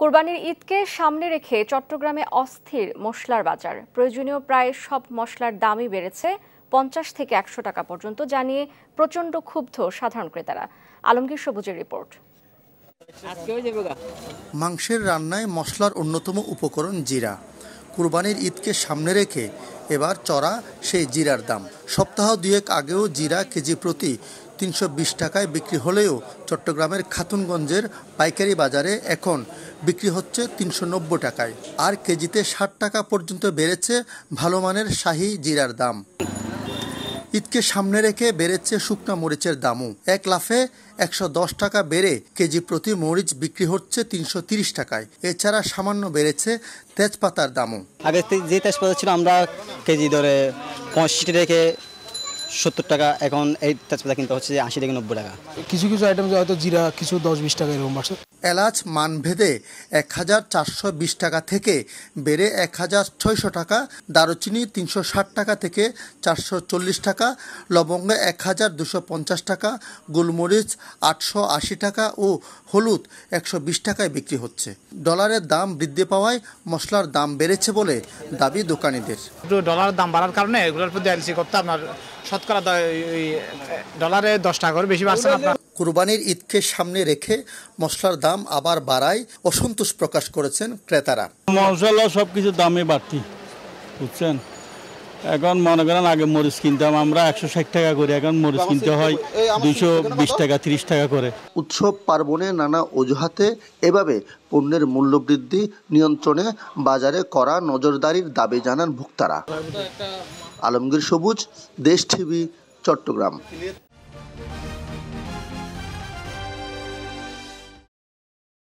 কোরবানির ঈদকে সামনে রেখে চট্টগ্রামে অস্থির মশলার বাজার প্রয়োজনীয় প্রায় সব মশলার দামই বেড়েছে পঞ্চাশ থেকে একশো টাকা পর্যন্ত জানিয়ে প্রচণ্ড ক্ষুব্ধ সাধারণ ক্রেতারা আলমগীর সবুজের রিপোর্ট মাংসের রান্নায় মশলার অন্যতম উপকরণ জিরা কুরবানির ঈদকে সামনে রেখে এবার চড়া সেই জিরার দাম সপ্তাহ দুয়েক আগেও জিরা কেজি প্রতি তিনশো টাকায় বিক্রি হলেও চট্টগ্রামের খাতুনগঞ্জের পাইকারি বাজারে এখন বিক্রি হচ্ছে তিনশো টাকায় আর কেজিতে ষাট টাকা পর্যন্ত বেড়েছে ভালো মানের শাহি জিরার দাম ঈদকে সামনে রেখে বেড়েছে শুকনা মরিচের দামও এক লাফে একশো টাকা বেড়ে কেজি প্রতি মরিচ বিক্রি হচ্ছে তিনশো টাকায় এছাড়া সামান্য বেড়েছে তেজপাতার দামও আগে যে তেজপাতা ছিল আমরা কেজি দরে পঁয়ষট্টি রেখে সত্তর টাকা এখন এই তাজপাতা কিনতে হচ্ছে যে আশি থেকে নব্বই টাকা কিছু কিছু আইটেম হয়তো জিরা কিছু দশ বিশ টাকা এরকম বাড়ছে এলাচ মানভেদে এক হাজার চারশো বিশ টাকা থেকে বেড়ে এক হাজার ছয়শো টাকা দারুচিনি তিনশো ষাট টাকা থেকে চারশো চল্লিশ টাকা লবঙ্গ এক হাজার দুশো পঞ্চাশ টাকা গোলমরিচ আটশো আশি টাকা ও হলুদ একশো বিশ টাকায় বিক্রি হচ্ছে ডলারের দাম বৃদ্ধি পাওয়ায় মশলার দাম বেড়েছে বলে দাবি দোকানিদের ডলারের দাম বাড়ার কারণে এগুলোর প্রতি করতে আপনার শতকরা ডলারে দশ টাকা করে বেশি পাচ্ছেন আপনার কুরবানির ঈদকে সামনে রেখে মশলার দাম আবার বাড়ায় অসন্তোষ প্রকাশ করেছেন ক্রেতারা মশলা সব কিছু দামে বাড়তি বুঝছেন এখন মনে করেন আগে মরিচ কিনতাম আমরা একশো ষাট টাকা করে এখন মরিচ কিনতে হয় দুশো বিশ টাকা তিরিশ টাকা করে উৎসব পার্বণে নানা অজুহাতে এভাবে পণ্যের মূল্য বৃদ্ধি নিয়ন্ত্রণে বাজারে করা নজরদারির দাবি জানান ভোক্তারা আচ্ছা, আলমগীর সবুজ দেশ টিভি চট্টগ্রাম